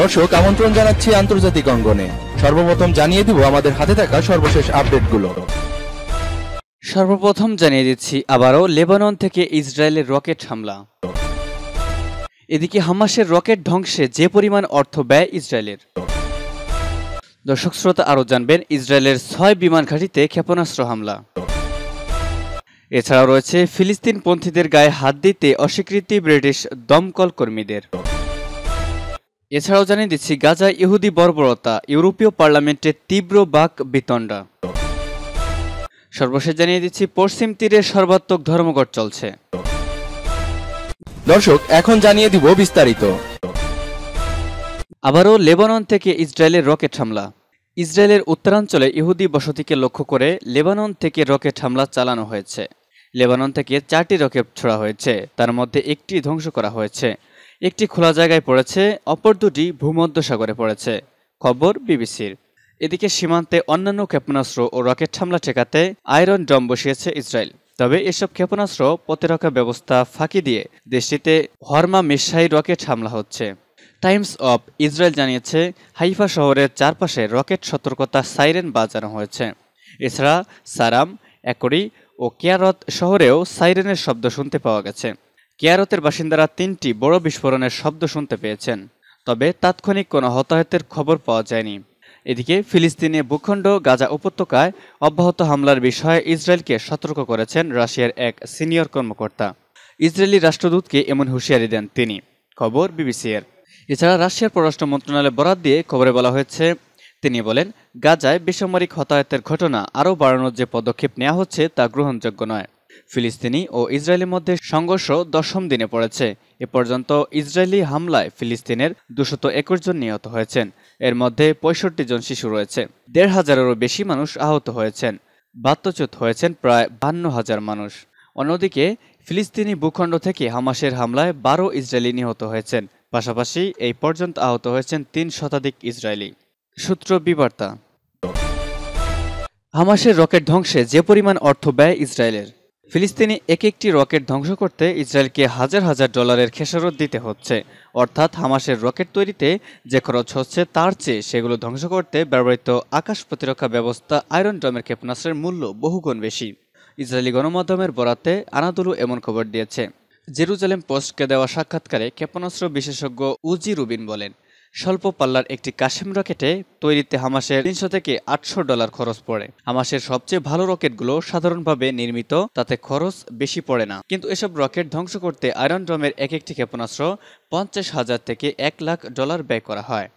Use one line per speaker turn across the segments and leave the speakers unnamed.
দর্শক আমন্ত্রণ জানাচ্ছি আন্তর্জাতিক অঙ্গনে সর্বপ্রথম জানিয়ে দিব আমাদের হাতে থাকা সর্বশেষ আপডেটগুলো সর্বপ্রথম জানিয়ে দিচ্ছি আবারও লেবানন থেকে ইসরায়েলের রকেট হামলা এদিকে হামাসের রকেট ধ্বংসে যে পরিমাণ অর্থ ব্যয় ইসরায়েলের দর্শক শ্রোতা আরও জানবেন ইসরায়েলের ছয় বিমান ঘাঁটিতে ক্ষেপণাস্ত্র হামলা এছাড়াও রয়েছে ফিলিস্তিন পন্থীদের গায়ে হাত দিতে অস্বীকৃতি ব্রিটিশ দমকল কর্মীদের এছাড়াও জানিয়ে দিচ্ছি গাজা ইহুদি বর্বরতা ইউরোপীয় পার্লামেন্টে তীব্র বাক বিতণ্ডা সর্বশেষ জানিয়ে দিচ্ছি পশ্চিম তীরে সর্বাত্মক ধর্মঘট চলছে দর্শক এখন জানিয়ে দিব বিস্তারিত আবারও লেবানন থেকে ইসরায়েলের রকেট হামলা ইসরায়েলের উত্তরাঞ্চলে ইহুদি বসতিকে লক্ষ্য করে লেবানন থেকে রকেট হামলা চালানো হয়েছে লেবানন থেকে চারটি রকেট ছোড়া হয়েছে তার মধ্যে একটি ধ্বংস করা হয়েছে একটি খোলা জায়গায় পড়েছে অপর দুটি ভূমধ্য সাগরে পড়েছে খবর বিবিসির এদিকে সীমান্তে অন্যান্য ক্ষেপণাস্ত্র ও রকেট হামলা ঠেকাতে আয়রন ড্রম বসিয়েছে ইসরায়েল তবে এসব ক্ষেপণাস্ত্র প্রতিরক্ষা ব্যবস্থা ফাঁকি দিয়ে দেশটিতে হরমা মিসাইল রকেট হামলা হচ্ছে টাইমস অফ ইসরায়েল জানিয়েছে হাইফা শহরের চারপাশে রকেট সতর্কতা সাইরেন বাজানো হয়েছে এছাড়া সারাম একরি ও কেয়ারত শহরেও সাইরেনের শব্দ শুনতে পাওয়া গেছে কেয়ারতের বাসিন্দারা তিনটি বড় বিস্ফোরণের শব্দ শুনতে পেয়েছেন তবে তাৎক্ষণিক কোনো হতাহতের খবর পাওয়া যায়নি এদিকে ফিলিস্তিনে ভূখণ্ড গাজা উপত্যকায় অব্যাহত হামলার বিষয়ে ইসরায়েলকে সতর্ক করেছেন রাশিয়ার এক সিনিয়র কর্মকর্তা ইসরায়েলি রাষ্ট্রদূতকে এমন হুঁশিয়ারি দেন তিনি খবর বিবিসি এর এছাড়া রাশিয়ার পররাষ্ট্র মন্ত্রণালয় বরাদ দিয়ে খবরে বলা হয়েছে তিনি বলেন গাজায় বেসামরিক হতাহতের ঘটনা আরও বাড়ানোর যে পদক্ষেপ নেওয়া হচ্ছে তা গ্রহণযোগ্য নয় ফিলিস্তিনি ও ইসরায়েলের মধ্যে সংঘর্ষ দশম দিনে পড়েছে এ পর্যন্ত ইসরায়েলি হামলায় ফিলিস্তিনের দুশত একুশ জন নিহত হয়েছেন এর মধ্যে পঁয়ষট্টি জন শিশু রয়েছে দেড় হাজারেরও বেশি মানুষ আহত হয়েছেন বাত্যচ্যুত হয়েছেন প্রায় বান্ন হাজার মানুষ অন্যদিকে ফিলিস্তিনি ভূখণ্ড থেকে হামাসের হামলায় বারো ইসরায়েলি নিহত হয়েছেন পাশাপাশি এই পর্যন্ত আহত হয়েছেন তিন শতাধিক ইসরায়েলি সূত্র বিবার্তা হামাসের রকেট ধ্বংসে যে পরিমাণ অর্থ ব্যয় ইসরায়েলের ফিলিস্তিনি এক একটি রকেট ধ্বংস করতে ইসরায়েলকে হাজার হাজার ডলারের খেসারত দিতে হচ্ছে অর্থাৎ হামাসের রকেট তৈরিতে যে খরচ হচ্ছে তার চেয়ে সেগুলো ধ্বংস করতে ব্যবহৃত আকাশ প্রতিরক্ষা ব্যবস্থা আয়রন ডমের ক্ষেপণাস্ত্রের মূল্য বহুগুণ বেশি ইসরায়েলি গণমাধ্যমের বরাতে আনাদুলু এমন খবর দিয়েছে জেরুজালেম পোস্টকে দেওয়া সাক্ষাৎকারে ক্ষেপণাস্ত্র বিশেষজ্ঞ উজি রুবিন বলেন স্বল্প পাল্লার একটি কাশিম রকেটে তৈরিতে হামাসের তিনশো থেকে আটশো ডলার খরচ পড়ে হামাসের সবচেয়ে ভালো রকেটগুলো সাধারণভাবে নির্মিত তাতে খরচ বেশি পড়ে না কিন্তু এসব রকেট ধ্বংস করতে আয়রন ড্রমের এক একটি ক্ষেপণাস্ত্র পঞ্চাশ হাজার থেকে এক লাখ ডলার ব্যয় করা হয়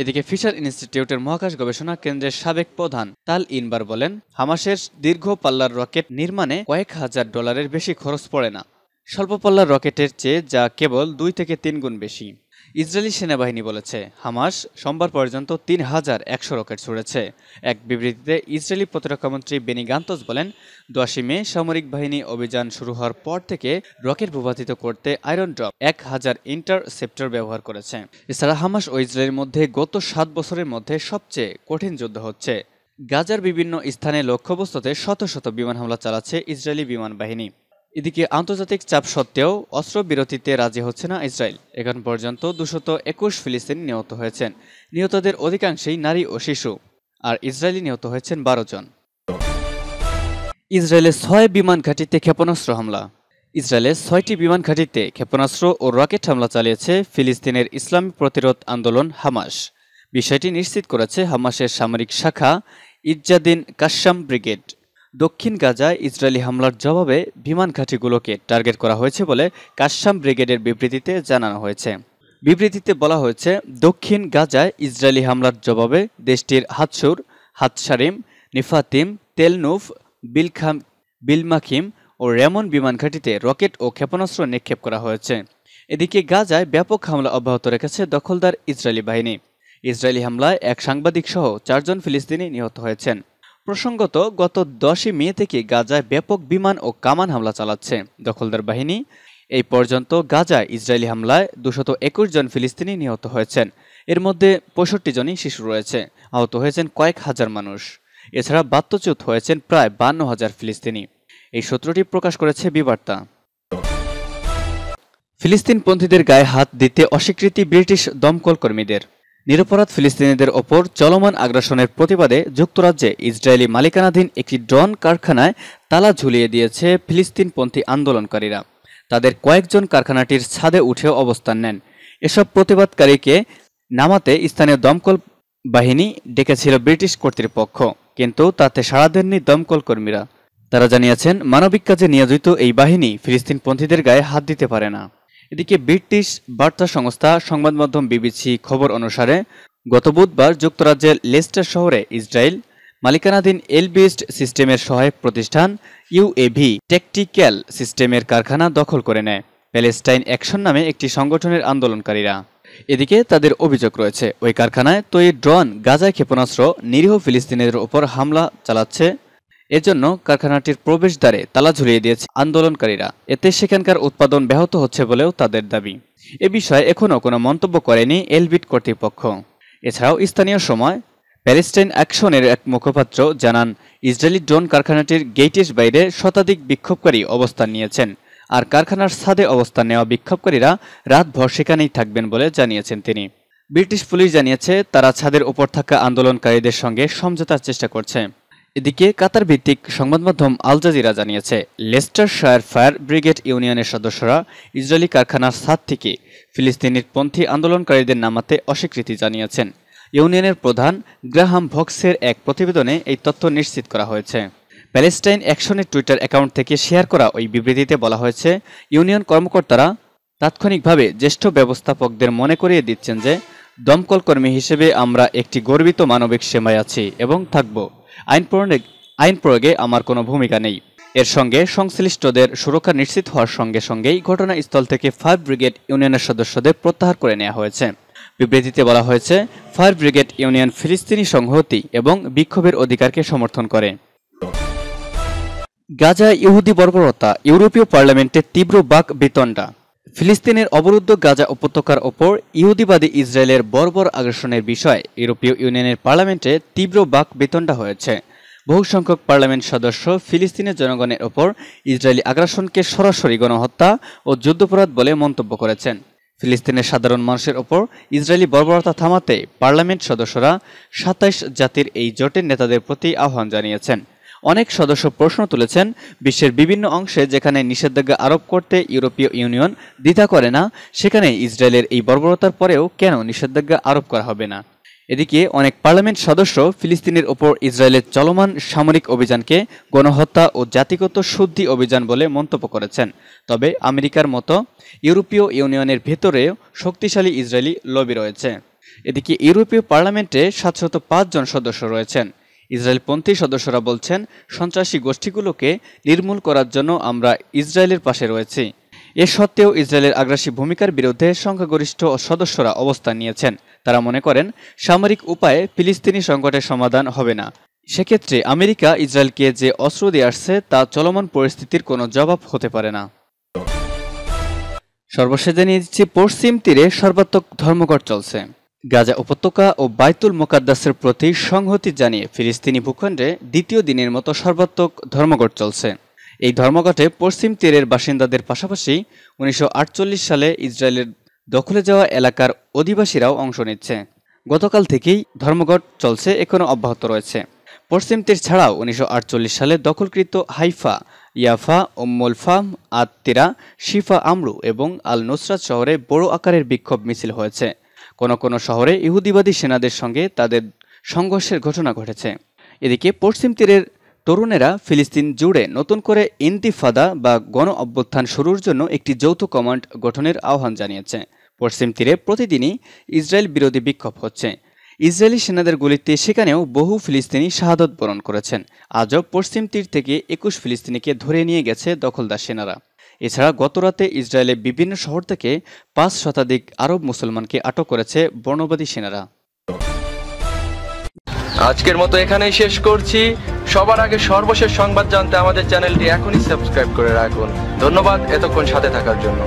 এদিকে ফিশার ইনস্টিটিউটের মহাকাশ গবেষণা কেন্দ্রের সাবেক প্রধান তাল ইনবার বলেন হামাসের দীর্ঘ পাল্লার রকেট নির্মাণে কয়েক হাজার ডলারের বেশি খরচ পড়ে না স্বল্পপল্লার রকেটের চেয়ে যা কেবল দুই থেকে তিন গুণ বেশি ইসরায়েলি সেনাবাহিনী বলেছে হামাস সোমবার পর্যন্ত তিন হাজার একশো রকেট ছুড়েছে এক বিবৃতিতে ইসরায়েলি প্রতিরক্ষামন্ত্রী বেনি গান্তজ বলেন দশই মে সামরিক বাহিনী অভিযান শুরু হওয়ার পর থেকে রকেট ভূপাতিত করতে আয়রন ড্রপ এক হাজার ইন্টারসেপ্টর ব্যবহার করেছে এছাড়া হামাস ও ইসরায়েলের মধ্যে গত সাত বছরের মধ্যে সবচেয়ে কঠিন যুদ্ধ হচ্ছে গাজার বিভিন্ন স্থানে লক্ষ্যবস্তুতে শত শত বিমান হামলা চালাচ্ছে ইসরায়েলি বিমান বাহিনী এদিকে আন্তর্জাতিক চাপ সত্ত্বেও অস্ত্রবিরতিতে রাজি হচ্ছে না ইসরায়েল এখন পর্যন্ত দুশত একুশ ফিলিস্তিনি নিহত হয়েছেন নিহতদের অধিকাংশই নারী ও শিশু আর ইসরায়েলি নিহত হয়েছেন বারো জন ইসরায়েলের ছয় বিমান ঘাঁটিতে ক্ষেপণাস্ত্র হামলা ইসরায়েলের ছয়টি বিমান ঘাঁটিতে ক্ষেপণাস্ত্র ও রকেট হামলা চালিয়েছে ফিলিস্তিনের ইসলামিক প্রতিরোধ আন্দোলন হামাস বিষয়টি নিশ্চিত করেছে হামাসের সামরিক শাখা ইজ্জাদিন কাশ্যাম ব্রিগেড দক্ষিণ গাজায় ইসরায়েলি হামলার জবাবে বিমান ঘাঁটিগুলোকে টার্গেট করা হয়েছে বলে কাশ্যাম ব্রিগেডের বিবৃতিতে জানানো হয়েছে বিবৃতিতে বলা হয়েছে দক্ষিণ গাজায় ইসরায়েলি হামলার জবাবে দেশটির হাতসুর হাতসারিম নিফাতিম তেলনুফ বিলখাম বিলমাখিম ও রেমন বিমান ঘাঁটিতে রকেট ও ক্ষেপণাস্ত্র নিক্ষেপ করা হয়েছে এদিকে গাজায় ব্যাপক হামলা অব্যাহত রেখেছে দখলদার ইসরায়েলি বাহিনী ইসরায়েলি হামলায় এক সাংবাদিক সহ চারজন ফিলিস্তিনি নিহত হয়েছেন প্রসঙ্গত গত দশই মে থেকে গাজায় ব্যাপক বিমান ও কামান হামলা চালাচ্ছে দখলদার বাহিনী এই পর্যন্ত গাজায় ইসরায়েলি হামলায় দুশত একুশ জন ফিলিস্তিনি নিহত হয়েছেন এর মধ্যে পঁয়ষট্টি জনই শিশু রয়েছে আহত হয়েছেন কয়েক হাজার মানুষ এছাড়া বাত্যচ্যুত হয়েছেন প্রায় বান্ন হাজার ফিলিস্তিনি এই সূত্রটি প্রকাশ করেছে বিবার্তা ফিলিস্তিনপন্থীদের গায়ে হাত দিতে অস্বীকৃতি ব্রিটিশ দমকল কর্মীদের নিরপরাধ ফিলিস্তিনিদের ওপর চলমান আগ্রাসনের প্রতিবাদে যুক্তরাজ্যে ইসরায়েলি মালিকানাধীন একটি ড্রন কারখানায় তালা ঝুলিয়ে দিয়েছে ফিলিস্তিনপন্থী আন্দোলনকারীরা তাদের কয়েকজন কারখানাটির ছাদে উঠেও অবস্থান নেন এসব প্রতিবাদকারীকে নামাতে স্থানীয় দমকল বাহিনী ডেকেছিল ব্রিটিশ কর্তৃপক্ষ কিন্তু তাতে সারা দেননি দমকল কর্মীরা তারা জানিয়েছেন মানবিক কাজে নিয়োজিত এই বাহিনী ফিলিস্তিনপন্থীদের গায়ে হাত দিতে পারে না এদিকে ব্রিটিশ বার্তা সংস্থা সংবাদ মাধ্যম বিবিসি খবর অনুসারে গত বুধবার যুক্তরাজ্যের লেস্টার শহরে ইসরায়েল মালিকানাধীন এলবিস্ট সিস্টেমের সহায়ক প্রতিষ্ঠান ইউএভি টেকটিক্যাল সিস্টেমের কারখানা দখল করে নেয় প্যালেস্টাইন অ্যাকশন নামে একটি সংগঠনের আন্দোলনকারীরা এদিকে তাদের অভিযোগ রয়েছে ওই কারখানায় তৈরি ড্রোন গাজায় ক্ষেপণাস্ত্র নিরীহ ফিলিস্তিনিদের ওপর হামলা চালাচ্ছে এজন্য কারখানাটির প্রবেশদ্বারে তালা ঝুলিয়ে দিয়েছে আন্দোলনকারীরা এতে সেখানকার উৎপাদন ব্যাহত হচ্ছে বলেও তাদের দাবি এ বিষয়ে এখনও কোনো মন্তব্য করেনি এলবিট কর্তৃপক্ষ এছাড়াও স্থানীয় সময় প্যালেস্টাইন অ্যাকশনের এক মুখপাত্র জানান ইসরায়েলি ড্রোন কারখানাটির গেটের বাইরে শতাধিক বিক্ষোভকারী অবস্থান নিয়েছেন আর কারখানার ছাদে অবস্থান নেওয়া বিক্ষোভকারীরা রাতভর সেখানেই থাকবেন বলে জানিয়েছেন তিনি ব্রিটিশ পুলিশ জানিয়েছে তারা ছাদের ওপর থাকা আন্দোলনকারীদের সঙ্গে সমঝোতার চেষ্টা করছে এদিকে কাতার ভিত্তিক সংবাদ মাধ্যম আল জাজিরা জানিয়েছে লেস্টার শায়ার ফায়ার ব্রিগেড ইউনিয়নের সদস্যরা ইসরায়েলি কারখানার সাত থেকে ফিলিস্তিনির পন্থী আন্দোলনকারীদের নামাতে অস্বীকৃতি জানিয়েছেন ইউনিয়নের প্রধান গ্রাহাম ভক্সের এক প্রতিবেদনে এই তথ্য নিশ্চিত করা হয়েছে প্যালেস্টাইন অ্যাকশনের টুইটার অ্যাকাউন্ট থেকে শেয়ার করা ওই বিবৃতিতে বলা হয়েছে ইউনিয়ন কর্মকর্তারা তাৎক্ষণিকভাবে জ্যেষ্ঠ ব্যবস্থাপকদের মনে করিয়ে দিচ্ছেন যে দমকল কর্মী হিসেবে আমরা একটি গর্বিত মানবিক সেমায় আছি এবং থাকব আইন প্রণয়নে আইন প্রয়োগে আমার কোনো ভূমিকা নেই এর সঙ্গে সংশ্লিষ্টদের সুরক্ষা নিশ্চিত হওয়ার সঙ্গে সঙ্গেই ঘটনাস্থল থেকে ফায়ার ব্রিগেড ইউনিয়নের সদস্যদের প্রত্যাহার করে নেওয়া হয়েছে বিবৃতিতে বলা হয়েছে ফায়ার ব্রিগেড ইউনিয়ন ফিলিস্তিনি সংহতি এবং বিক্ষোভের অধিকারকে সমর্থন করে গাজা ইহুদি বর্বরতা ইউরোপীয় পার্লামেন্টের তীব্র বাক বিতণ্ডা ফিলিস্তিনের অবরুদ্ধ গাজা উপত্যকার ওপর ইহুদিবাদী ইসরায়েলের বর্বর আগ্রাসনের বিষয়ে ইউরোপীয় ইউনিয়নের পার্লামেন্টে তীব্র বাক বেতনটা হয়েছে বহু সংখ্যক পার্লামেন্ট সদস্য ফিলিস্তিনের জনগণের ওপর ইসরায়েলি আগ্রাসনকে সরাসরি গণহত্যা ও যুদ্ধপরাধ বলে মন্তব্য করেছেন ফিলিস্তিনের সাধারণ মানুষের ওপর ইসরায়েলি বর্বরতা থামাতে পার্লামেন্ট সদস্যরা সাতাইশ জাতির এই জোটের নেতাদের প্রতি আহ্বান জানিয়েছেন অনেক সদস্য প্রশ্ন তুলেছেন বিশ্বের বিভিন্ন অংশে যেখানে নিষেধাজ্ঞা আরোপ করতে ইউরোপীয় ইউনিয়ন দ্বিধা করে না সেখানে ইসরায়েলের এই বর্বরতার পরেও কেন নিষেধাজ্ঞা আরোপ করা হবে না এদিকে অনেক পার্লামেন্ট সদস্য ফিলিস্তিনের ওপর ইসরায়েলের চলমান সামরিক অভিযানকে গণহত্যা ও জাতিগত শুদ্ধি অভিযান বলে মন্তব্য করেছেন তবে আমেরিকার মতো ইউরোপীয় ইউনিয়নের ভেতরেও শক্তিশালী ইসরায়েলি লবি রয়েছে এদিকে ইউরোপীয় পার্লামেন্টে সাতশত জন সদস্য রয়েছেন ইসরায়েলপন্থী সদস্যরা বলছেন সন্ত্রাসী গোষ্ঠীগুলোকে নির্মূল করার জন্য আমরা ইসরায়েলের পাশে রয়েছি এ সত্ত্বেও ইসরায়েলের আগ্রাসী ভূমিকার বিরুদ্ধে সংখ্যাগরিষ্ঠ সদস্যরা অবস্থান নিয়েছেন তারা মনে করেন সামরিক উপায়ে ফিলিস্তিনি সংকটের সমাধান হবে না সেক্ষেত্রে আমেরিকা ইসরায়েলকে যে অস্ত্র দিয়ে আসছে তা চলমান পরিস্থিতির কোনো জবাব হতে পারে না সর্বশেষ জানিয়ে দিচ্ছি পশ্চিম তীরে সর্বাত্মক ধর্মঘট চলছে গাজা উপত্যকা ও বাইতুল মোকাদ্দাসের প্রতি সংহতি জানিয়ে ফিলিস্তিনি ভূখণ্ডে দ্বিতীয় দিনের মতো সর্বাত্মক ধর্মঘট চলছে এই ধর্মঘটে পশ্চিম তীরের বাসিন্দাদের পাশাপাশি উনিশশো সালে ইসরায়েলের দখলে যাওয়া এলাকার অধিবাসীরাও অংশ নিচ্ছে গতকাল থেকেই ধর্মঘট চলছে এখনও অব্যাহত রয়েছে পশ্চিম তীর ছাড়াও উনিশশো সালে দখলকৃত হাইফা ইয়াফা ওম্মুল ফাম আত্মিরা শিফা আমরু এবং আল নুসরাত শহরে বড় আকারের বিক্ষোভ মিছিল হয়েছে কোনো কোনো শহরে ইহুদিবাদী সেনাদের সঙ্গে তাদের সংঘর্ষের ঘটনা ঘটেছে এদিকে পশ্চিম তীরের তরুণেরা ফিলিস্তিন জুড়ে নতুন করে ইন্তিফাদা বা গণ অভ্যুত্থান শুরুর জন্য একটি যৌথ কমান্ড গঠনের আহ্বান জানিয়েছে পশ্চিম তীরে প্রতিদিনই ইসরায়েল বিরোধী বিক্ষোভ হচ্ছে ইসরায়েলি সেনাদের গুলিতে সেখানেও বহু ফিলিস্তিনি শাহাদত বরণ করেছেন আজও পশ্চিম তীর থেকে একুশ ফিলিস্তিনিকে ধরে নিয়ে গেছে দখলদার সেনারা এছাড়া গতরাতে ইসরায়েলের বিভিন্ন শহর থেকে পাঁচ শতাধিক আরব মুসলমানকে আটক করেছে বর্ণবাদী সেনারা আজকের মতো এখানেই শেষ করছি সবার আগে সর্বশেষ সংবাদ জানতে আমাদের চ্যানেলটি এখনই সাবস্ক্রাইব করে রাখুন ধন্যবাদ এতক্ষণ সাথে থাকার জন্য